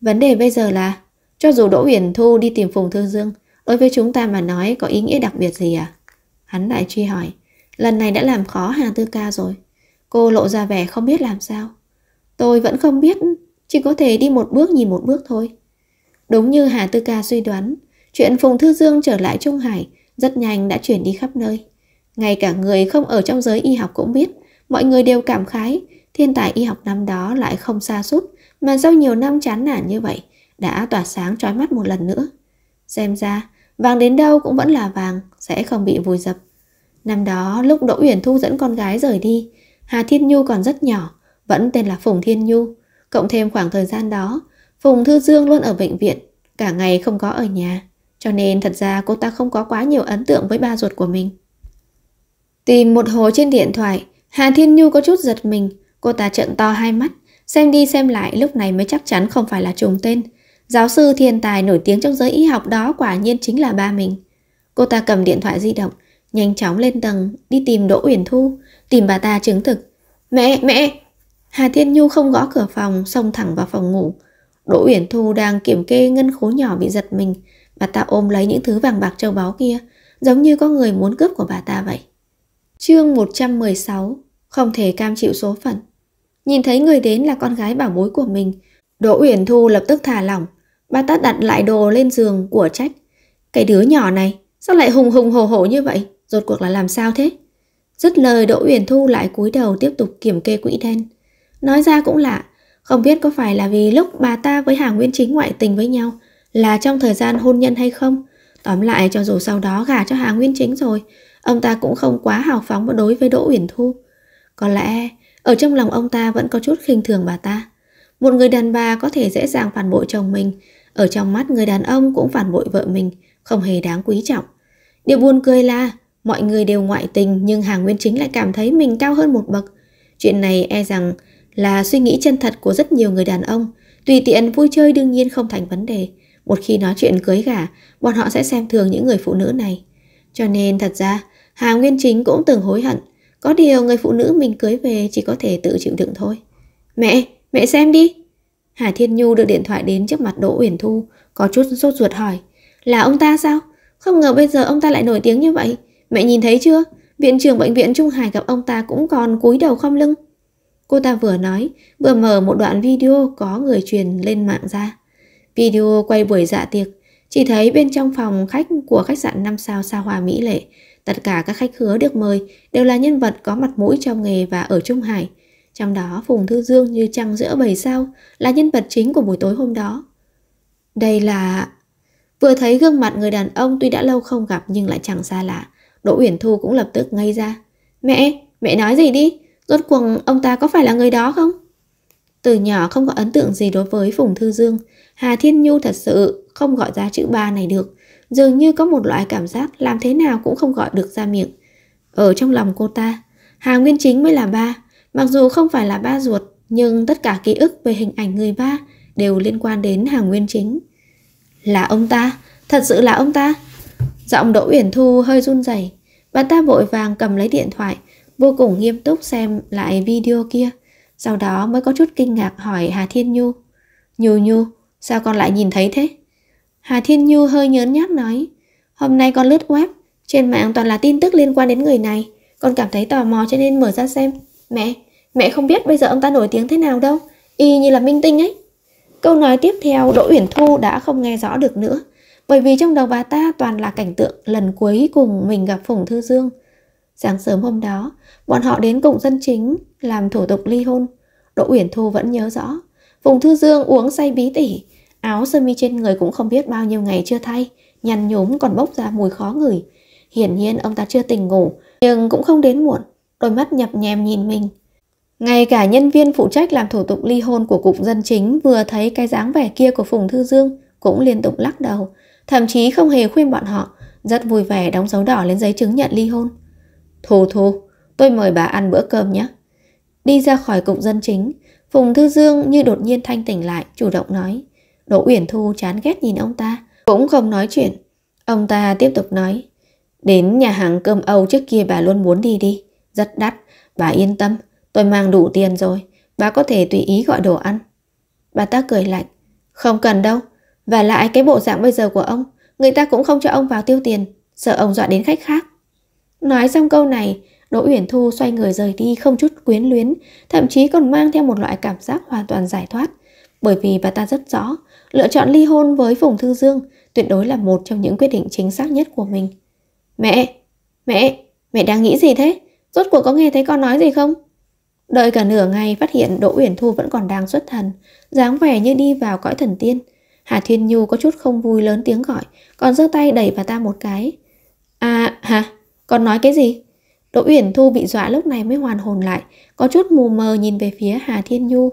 Vấn đề bây giờ là, cho dù Đỗ Uyển Thu đi tìm Phùng Thư Dương, đối với chúng ta mà nói có ý nghĩa đặc biệt gì à? Hắn lại truy hỏi, Lần này đã làm khó Hà Tư Cao rồi. Cô lộ ra vẻ không biết làm sao. Tôi vẫn không biết, chỉ có thể đi một bước nhìn một bước thôi. Đúng như Hà Tư Ca suy đoán, chuyện Phùng Thư Dương trở lại Trung Hải rất nhanh đã chuyển đi khắp nơi. Ngay cả người không ở trong giới y học cũng biết, mọi người đều cảm khái, thiên tài y học năm đó lại không xa sút mà sau nhiều năm chán nản như vậy, đã tỏa sáng trói mắt một lần nữa. Xem ra, vàng đến đâu cũng vẫn là vàng, sẽ không bị vùi dập. Năm đó lúc Đỗ Uyển Thu dẫn con gái rời đi, Hà Thiên Nhu còn rất nhỏ, vẫn tên là Phùng Thiên Nhu. Cộng thêm khoảng thời gian đó, Phùng Thư Dương luôn ở bệnh viện, cả ngày không có ở nhà. Cho nên thật ra cô ta không có quá nhiều ấn tượng với ba ruột của mình. Tìm một hồi trên điện thoại, Hà Thiên Nhu có chút giật mình, cô ta trợn to hai mắt, xem đi xem lại lúc này mới chắc chắn không phải là trùng tên. Giáo sư thiên tài nổi tiếng trong giới y học đó quả nhiên chính là ba mình. Cô ta cầm điện thoại di động, nhanh chóng lên tầng đi tìm Đỗ Uyển Thu, tìm bà ta chứng thực. Mẹ, mẹ! Hà Thiên Nhu không gõ cửa phòng, xông thẳng vào phòng ngủ. Đỗ Uyển Thu đang kiểm kê ngân khố nhỏ bị giật mình, bà ta ôm lấy những thứ vàng bạc châu báu kia, giống như có người muốn cướp của bà ta vậy. Chương 116 Không thể cam chịu số phận Nhìn thấy người đến là con gái bảo bối của mình, Đỗ Uyển Thu lập tức thả lỏng, bà ta đặt lại đồ lên giường của trách. Cái đứa nhỏ này, sao lại hùng hùng hồ hồ như vậy? rốt cuộc là làm sao thế? Dứt lời Đỗ Uyển Thu lại cúi đầu tiếp tục kiểm kê quỹ đen. Nói ra cũng lạ, không biết có phải là vì lúc bà ta với Hà Nguyên Chính ngoại tình với nhau là trong thời gian hôn nhân hay không? Tóm lại cho dù sau đó gả cho Hà Nguyên Chính rồi, ông ta cũng không quá hào phóng đối với Đỗ Uyển Thu. Có lẽ ở trong lòng ông ta vẫn có chút khinh thường bà ta. Một người đàn bà có thể dễ dàng phản bội chồng mình, ở trong mắt người đàn ông cũng phản bội vợ mình, không hề đáng quý trọng. Điều buồn cười là Mọi người đều ngoại tình nhưng Hà Nguyên Chính lại cảm thấy mình cao hơn một bậc. Chuyện này e rằng là suy nghĩ chân thật của rất nhiều người đàn ông. Tùy tiện vui chơi đương nhiên không thành vấn đề. Một khi nói chuyện cưới gả, bọn họ sẽ xem thường những người phụ nữ này. Cho nên thật ra, Hà Nguyên Chính cũng từng hối hận. Có điều người phụ nữ mình cưới về chỉ có thể tự chịu đựng thôi. Mẹ, mẹ xem đi. Hà Thiên Nhu được điện thoại đến trước mặt Đỗ Uyển Thu, có chút sốt ruột hỏi. Là ông ta sao? Không ngờ bây giờ ông ta lại nổi tiếng như vậy. Mẹ nhìn thấy chưa? Viện trưởng bệnh viện Trung Hải gặp ông ta cũng còn cúi đầu khom lưng. Cô ta vừa nói, vừa mở một đoạn video có người truyền lên mạng ra. Video quay buổi dạ tiệc, chỉ thấy bên trong phòng khách của khách sạn 5 sao Sa hoa mỹ lệ, tất cả các khách hứa được mời đều là nhân vật có mặt mũi trong nghề và ở Trung Hải. Trong đó Phùng Thư Dương như trăng giữa bầy sao là nhân vật chính của buổi tối hôm đó. Đây là... Vừa thấy gương mặt người đàn ông tuy đã lâu không gặp nhưng lại chẳng xa lạ. Đỗ Uyển Thu cũng lập tức ngây ra. Mẹ, mẹ nói gì đi? Rốt cuộc ông ta có phải là người đó không? Từ nhỏ không có ấn tượng gì đối với Phùng Thư Dương. Hà Thiên Nhu thật sự không gọi ra chữ ba này được. Dường như có một loại cảm giác làm thế nào cũng không gọi được ra miệng. Ở trong lòng cô ta, Hà Nguyên Chính mới là ba. Mặc dù không phải là ba ruột, nhưng tất cả ký ức về hình ảnh người ba đều liên quan đến Hà Nguyên Chính. Là ông ta, thật sự là ông ta. Giọng Đỗ Uyển Thu hơi run rẩy, bà ta vội vàng cầm lấy điện thoại, vô cùng nghiêm túc xem lại video kia, sau đó mới có chút kinh ngạc hỏi Hà Thiên Nhu. Nhu Nhu, sao con lại nhìn thấy thế? Hà Thiên Nhu hơi nhớn nhác nói, hôm nay con lướt web, trên mạng toàn là tin tức liên quan đến người này, con cảm thấy tò mò cho nên mở ra xem. Mẹ, mẹ không biết bây giờ ông ta nổi tiếng thế nào đâu, y như là minh tinh ấy. Câu nói tiếp theo Đỗ Uyển Thu đã không nghe rõ được nữa, bởi vì trong đầu bà ta toàn là cảnh tượng lần cuối cùng mình gặp Phùng Thư Dương. Sáng sớm hôm đó, bọn họ đến cụng dân chính làm thủ tục ly hôn. Đỗ Uyển Thu vẫn nhớ rõ, Phùng Thư Dương uống say bí tỉ, áo sơ mi trên người cũng không biết bao nhiêu ngày chưa thay, nhăn nhúm còn bốc ra mùi khó ngửi. Hiển nhiên ông ta chưa tỉnh ngủ, nhưng cũng không đến muộn, đôi mắt nhập nhèm nhìn mình. Ngay cả nhân viên phụ trách làm thủ tục ly hôn của cục dân chính vừa thấy cái dáng vẻ kia của Phùng Thư Dương cũng liên tục lắc đầu, thậm chí không hề khuyên bọn họ, rất vui vẻ đóng dấu đỏ lên giấy chứng nhận ly hôn. Thù thù, tôi mời bà ăn bữa cơm nhé. Đi ra khỏi cụm dân chính, Phùng Thư Dương như đột nhiên thanh tỉnh lại, chủ động nói. Đỗ Uyển Thu chán ghét nhìn ông ta, cũng không nói chuyện. Ông ta tiếp tục nói. Đến nhà hàng cơm Âu trước kia bà luôn muốn đi đi, rất đắt, bà yên tâm, tôi mang đủ tiền rồi, bà có thể tùy ý gọi đồ ăn. Bà ta cười lạnh, không cần đâu, và lại cái bộ dạng bây giờ của ông, người ta cũng không cho ông vào tiêu tiền, sợ ông dọa đến khách khác. Nói xong câu này, Đỗ Uyển Thu xoay người rời đi không chút quyến luyến, thậm chí còn mang theo một loại cảm giác hoàn toàn giải thoát. Bởi vì bà ta rất rõ, lựa chọn ly hôn với Phùng Thư Dương tuyệt đối là một trong những quyết định chính xác nhất của mình. Mẹ! Mẹ! Mẹ đang nghĩ gì thế? Rốt cuộc có nghe thấy con nói gì không? Đợi cả nửa ngày phát hiện Đỗ Uyển Thu vẫn còn đang xuất thần, dáng vẻ như đi vào cõi thần tiên – Hà Thiên Nhu có chút không vui lớn tiếng gọi Còn giơ tay đẩy bà ta một cái À hả Còn nói cái gì Đỗ Uyển Thu bị dọa lúc này mới hoàn hồn lại Có chút mù mờ nhìn về phía Hà Thiên Nhu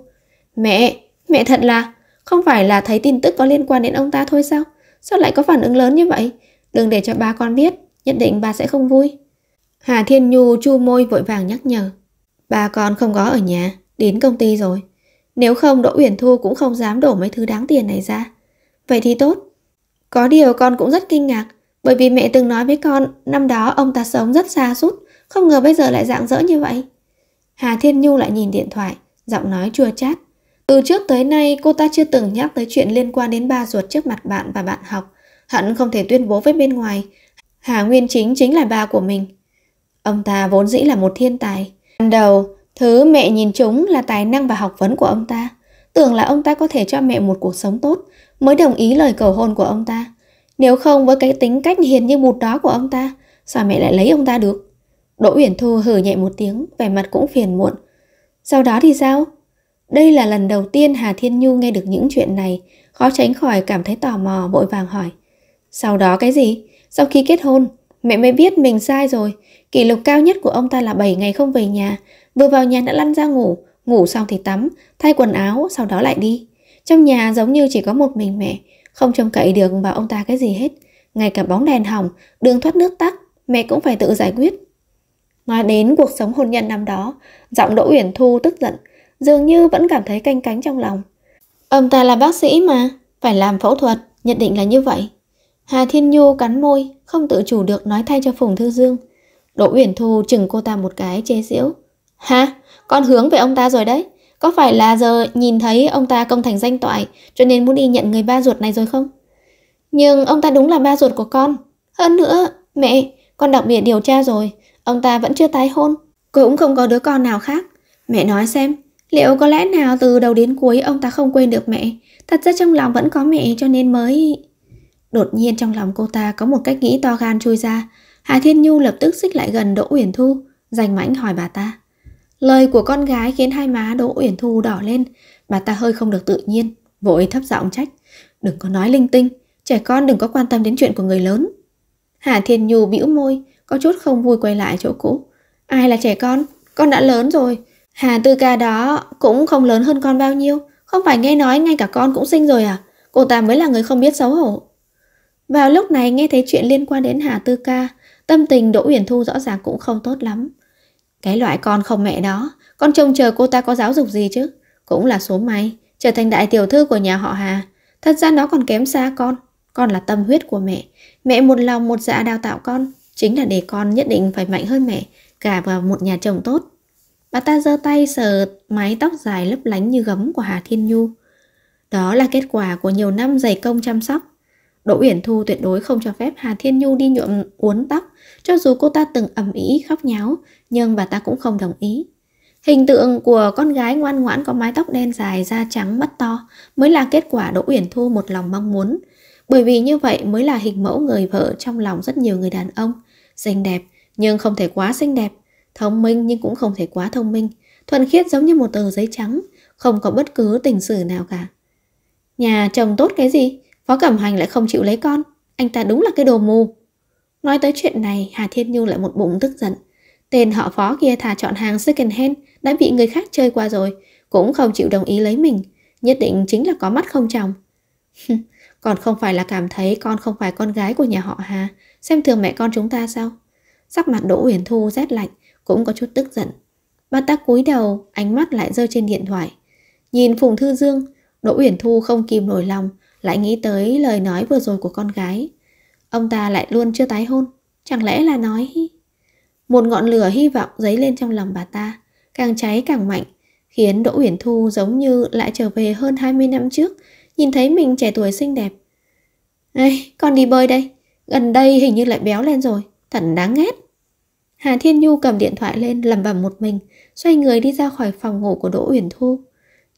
Mẹ Mẹ thật là Không phải là thấy tin tức có liên quan đến ông ta thôi sao Sao lại có phản ứng lớn như vậy Đừng để cho ba con biết Nhất định bà sẽ không vui Hà Thiên Nhu chu môi vội vàng nhắc nhở Ba con không có ở nhà Đến công ty rồi Nếu không Đỗ Uyển Thu cũng không dám đổ mấy thứ đáng tiền này ra Vậy thì tốt. Có điều con cũng rất kinh ngạc, bởi vì mẹ từng nói với con, năm đó ông ta sống rất xa sút không ngờ bây giờ lại dạng dỡ như vậy. Hà Thiên Nhu lại nhìn điện thoại, giọng nói chua chát. Từ trước tới nay cô ta chưa từng nhắc tới chuyện liên quan đến ba ruột trước mặt bạn và bạn học. Hẳn không thể tuyên bố với bên ngoài. Hà Nguyên Chính chính là ba của mình. Ông ta vốn dĩ là một thiên tài. Ban đầu, thứ mẹ nhìn chúng là tài năng và học vấn của ông ta. Tưởng là ông ta có thể cho mẹ một cuộc sống tốt, mới đồng ý lời cầu hôn của ông ta. Nếu không với cái tính cách hiền như bụt đó của ông ta, sao mẹ lại lấy ông ta được? Đỗ Uyển Thu hừ nhẹ một tiếng, vẻ mặt cũng phiền muộn. Sau đó thì sao? Đây là lần đầu tiên Hà Thiên Nhu nghe được những chuyện này, khó tránh khỏi cảm thấy tò mò vội vàng hỏi. Sau đó cái gì? Sau khi kết hôn, mẹ mới biết mình sai rồi. Kỷ lục cao nhất của ông ta là 7 ngày không về nhà, vừa vào nhà đã lăn ra ngủ, ngủ xong thì tắm, thay quần áo, sau đó lại đi. Trong nhà giống như chỉ có một mình mẹ, không trông cậy được vào ông ta cái gì hết. Ngay cả bóng đèn hỏng, đường thoát nước tắc, mẹ cũng phải tự giải quyết. Nói đến cuộc sống hôn nhân năm đó, giọng Đỗ Uyển Thu tức giận, dường như vẫn cảm thấy canh cánh trong lòng. Ông ta là bác sĩ mà, phải làm phẫu thuật, nhận định là như vậy. Hà Thiên Nhu cắn môi, không tự chủ được nói thay cho Phùng Thư Dương. Đỗ Uyển Thu chừng cô ta một cái chế giễu. Ha, con hướng về ông ta rồi đấy, có phải là giờ nhìn thấy ông ta công thành danh toại cho nên muốn đi nhận người ba ruột này rồi không? Nhưng ông ta đúng là ba ruột của con. Hơn nữa, mẹ, con đặc biệt điều tra rồi, ông ta vẫn chưa tái hôn. Cũng không có đứa con nào khác. Mẹ nói xem, liệu có lẽ nào từ đầu đến cuối ông ta không quên được mẹ? Thật ra trong lòng vẫn có mẹ cho nên mới... Đột nhiên trong lòng cô ta có một cách nghĩ to gan chui ra. Hà Thiên Nhu lập tức xích lại gần Đỗ Uyển Thu, giành mãnh hỏi bà ta. Lời của con gái khiến hai má Đỗ Uyển Thu đỏ lên, bà ta hơi không được tự nhiên, vội thấp giọng trách. Đừng có nói linh tinh, trẻ con đừng có quan tâm đến chuyện của người lớn. Hà Thiên Nhu bĩu môi, có chút không vui quay lại chỗ cũ. Ai là trẻ con? Con đã lớn rồi. Hà Tư Ca đó cũng không lớn hơn con bao nhiêu. Không phải nghe nói ngay cả con cũng sinh rồi à? Cô ta mới là người không biết xấu hổ. Vào lúc này nghe thấy chuyện liên quan đến Hà Tư Ca, tâm tình Đỗ Uyển Thu rõ ràng cũng không tốt lắm. Cái loại con không mẹ đó, con trông chờ cô ta có giáo dục gì chứ? Cũng là số may, trở thành đại tiểu thư của nhà họ Hà. Thật ra nó còn kém xa con, con là tâm huyết của mẹ. Mẹ một lòng một dạ đào tạo con, chính là để con nhất định phải mạnh hơn mẹ, cả vào một nhà chồng tốt. Bà ta giơ tay sờ mái tóc dài lấp lánh như gấm của Hà Thiên Nhu. Đó là kết quả của nhiều năm dày công chăm sóc. Đỗ Uyển Thu tuyệt đối không cho phép Hà Thiên Nhu đi nhuộm uốn tóc, cho dù cô ta từng ầm ĩ khóc nháo, nhưng bà ta cũng không đồng ý. Hình tượng của con gái ngoan ngoãn có mái tóc đen dài, da trắng, mắt to mới là kết quả Đỗ Uyển Thu một lòng mong muốn. Bởi vì như vậy mới là hình mẫu người vợ trong lòng rất nhiều người đàn ông. Xinh đẹp nhưng không thể quá xinh đẹp, thông minh nhưng cũng không thể quá thông minh, thuần khiết giống như một tờ giấy trắng, không có bất cứ tình sử nào cả. Nhà chồng tốt cái gì? Phó Cẩm Hành lại không chịu lấy con Anh ta đúng là cái đồ mù Nói tới chuyện này Hà Thiên Nhu lại một bụng tức giận Tên họ phó kia thà chọn hàng second hand Đã bị người khác chơi qua rồi Cũng không chịu đồng ý lấy mình Nhất định chính là có mắt không chồng Còn không phải là cảm thấy con không phải con gái của nhà họ Hà Xem thường mẹ con chúng ta sao Sắc mặt Đỗ uyển Thu rét lạnh Cũng có chút tức giận Bà ta cúi đầu, ánh mắt lại rơi trên điện thoại Nhìn Phùng Thư Dương Đỗ Uyển Thu không kìm nổi lòng lại nghĩ tới lời nói vừa rồi của con gái. Ông ta lại luôn chưa tái hôn, chẳng lẽ là nói... Một ngọn lửa hy vọng dấy lên trong lòng bà ta, càng cháy càng mạnh, khiến Đỗ Uyển Thu giống như lại trở về hơn 20 năm trước, nhìn thấy mình trẻ tuổi xinh đẹp. Ây, con đi bơi đây, gần đây hình như lại béo lên rồi, thật đáng ghét. Hà Thiên Nhu cầm điện thoại lên lẩm bẩm một mình, xoay người đi ra khỏi phòng ngủ của Đỗ Uyển Thu.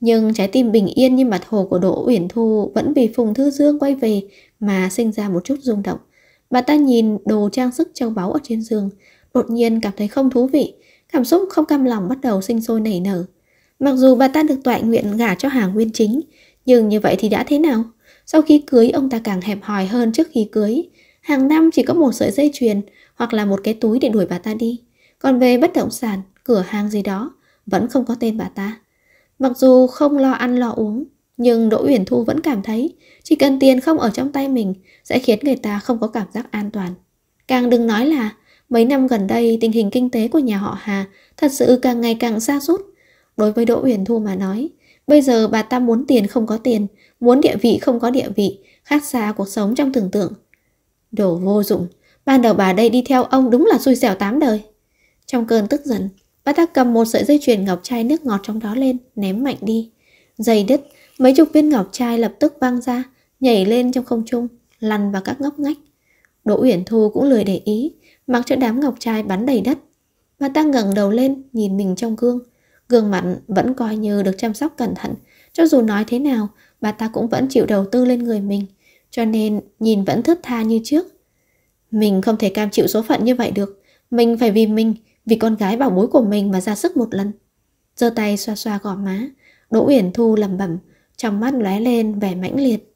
Nhưng trái tim bình yên như mặt hồ của Đỗ Uyển Thu vẫn vì Phùng Thư Dương quay về mà sinh ra một chút rung động. Bà ta nhìn đồ trang sức châu báu ở trên giường, đột nhiên cảm thấy không thú vị, cảm xúc không cam lòng bắt đầu sinh sôi nảy nở. Mặc dù bà ta được tọa nguyện gả cho Hà nguyên chính, nhưng như vậy thì đã thế nào? Sau khi cưới ông ta càng hẹp hòi hơn trước khi cưới. Hàng năm chỉ có một sợi dây chuyền hoặc là một cái túi để đuổi bà ta đi. Còn về bất động sản, cửa hàng gì đó, vẫn không có tên bà ta. Mặc dù không lo ăn lo uống, nhưng Đỗ Uyển Thu vẫn cảm thấy chỉ cần tiền không ở trong tay mình sẽ khiến người ta không có cảm giác an toàn. Càng đừng nói là mấy năm gần đây tình hình kinh tế của nhà họ Hà thật sự càng ngày càng xa sút Đối với Đỗ Uyển Thu mà nói, bây giờ bà ta muốn tiền không có tiền, muốn địa vị không có địa vị, khác xa cuộc sống trong tưởng tượng. Đồ vô dụng, ban đầu bà đây đi theo ông đúng là xui xẻo tám đời. Trong cơn tức giận, bà ta cầm một sợi dây chuyền ngọc trai nước ngọt trong đó lên, ném mạnh đi. Dây đứt, mấy chục viên ngọc trai lập tức văng ra, nhảy lên trong không trung, lăn vào các ngóc ngách. Đỗ Uyển Thu cũng lười để ý, mặc cho đám ngọc trai bắn đầy đất. Bà ta ngẩng đầu lên, nhìn mình trong gương. Gương mặt vẫn coi như được chăm sóc cẩn thận. Cho dù nói thế nào, bà ta cũng vẫn chịu đầu tư lên người mình. Cho nên nhìn vẫn thướt tha như trước. Mình không thể cam chịu số phận như vậy được. Mình phải vì mình, vì con gái bảo bối của mình mà ra sức một lần giơ tay xoa xoa gò má Đỗ Uyển Thu lầm bẩm Trong mắt lóe lên vẻ mãnh liệt